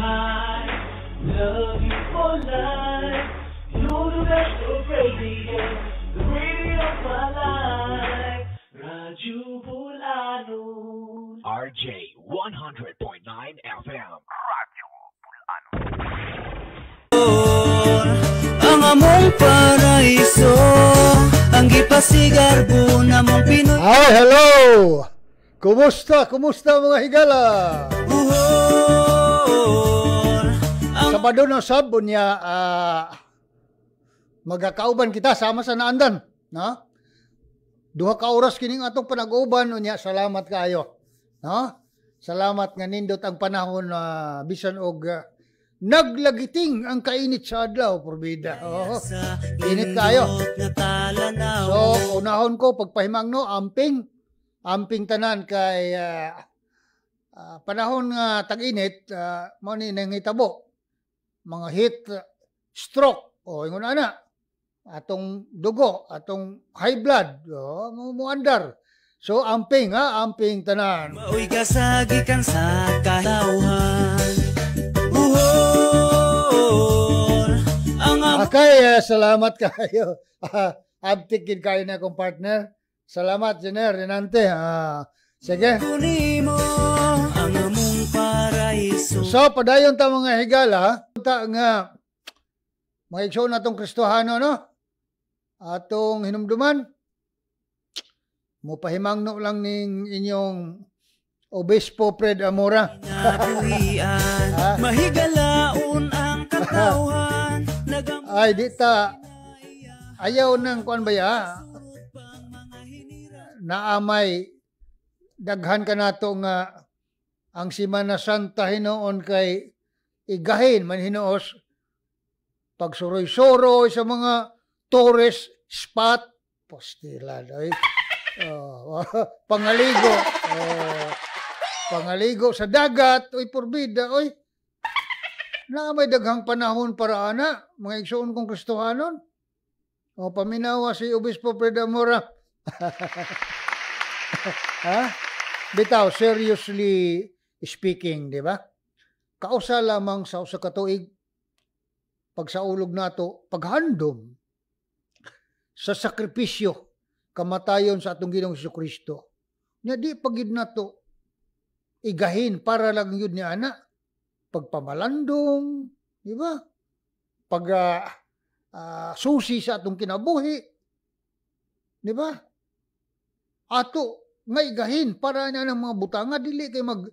high. Love you for life. You're the best of radio, Raju Bulano. RJ 100.9 FM. Radyo Bulano. Ang among paraiso, ang gipasigarbo na mong Hi, hello! Kumusta? Kumusta mga higala? Sabado na sabon niya uh, ah, magakauban kita sama sa naandan, no? Duha ka oras kining atong panag-uban unya salamat kaayo, no? Salamat nga nindot ang panahon na uh, bisan og uh, naglagiting ang kainit sa adlaw porbida. Oh, ah, init kayo. So, unahon ko pagpahimang no, amping. Amping tanan kay uh, uh, panahon nga tag-init, uh, mo ni nangitabo mga heat stroke o ingon ana atong dugo atong high blood o muandar so amping ha amping tanan maoy kasagi kan sa kalawhan uhon ang akay uh, eh, salamat kayo uh, abtikin kayo na akong partner salamat Jenner Renante uh, sige so padayon ta mga higala Ha? ta nga mga igsoon atong Kristohano no atong hinumduman mupahimang no lang ning inyong Obispo Fred Amora mahigalaon ang katawhan ay di ta ayaw nang kuan ba ya naamay daghan ka nato nga ang Simana Santa hinoon kay igahin man hinuos pagsuroy-suroy sa mga tourist spot postilan ay oh, oh pangaligo oh, pangaligo sa dagat oy purbida oy na may daghang panahon para ana mga igsuon kong Kristohanon o paminawa si Obispo Preda Mora ha bitaw seriously speaking di ba kausa lamang sa usa ka tuig pagsaulog nato paghandom sa sakripisyo kamatayon sa atong Ginoong Hesus Kristo. Nya di pagid nato igahin para lang yun ni ana pagpamalandong, di ba? Pag uh, uh, susi sa atong kinabuhi, di ba? Ato nga igahin para na ng mga butanga dili kay mag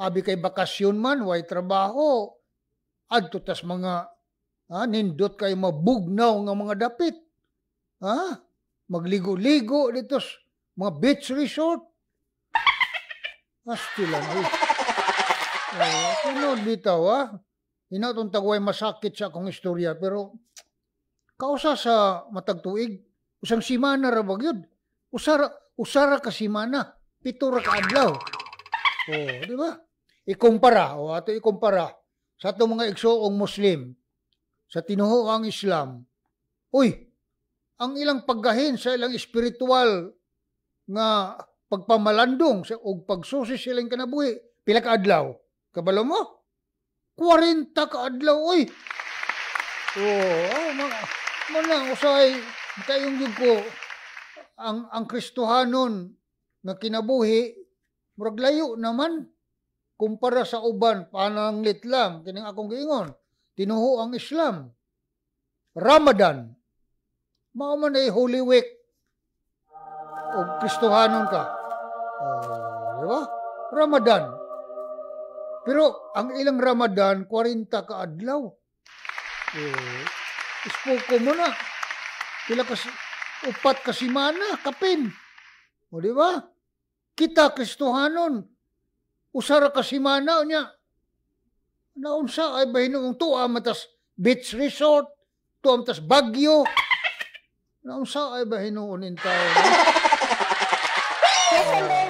Abi kay bakasyon man, way trabaho. Adto tas mga ha, nindot kay mabugnaw nga mga dapit. Ha? Magligo-ligo dito mga beach resort. Asti lang. Eh. Uh, eh, Tunod bitaw ha. Ah. Inatong tagway masakit sa akong istorya pero kausa sa matagtuig usang simana ra bagyod. Usara usara ka simana, pito ka adlaw. Oh, di ba? ikumpara o ato ikumpara sa ato mga igsoong Muslim sa tinuho ang Islam. Uy, ang ilang paggahin sa ilang espiritual nga pagpamalandong sa og pagsusi silang kanabuhi pila ka adlaw kabalo mo 40 ka adlaw uy. oh, oh mga manang usay kayong gyud ko ang ang Kristohanon nga kinabuhi murag layo naman kumpara sa uban pananglit lang kining akong giingon tinuho ang Islam Ramadan mao man ay Holy Week o Kristohanon ka uh, di ba Ramadan pero ang ilang Ramadan 40 ka adlaw eh, ispoko mo na pila kasi upat ka semana kapin o di ba kita Kristohanon usara ka simana niya. Naunsa ay bahinong tuwa ah, matas beach resort, tuwa ah, matas bagyo. Naunsa ay bahinuunin tayo.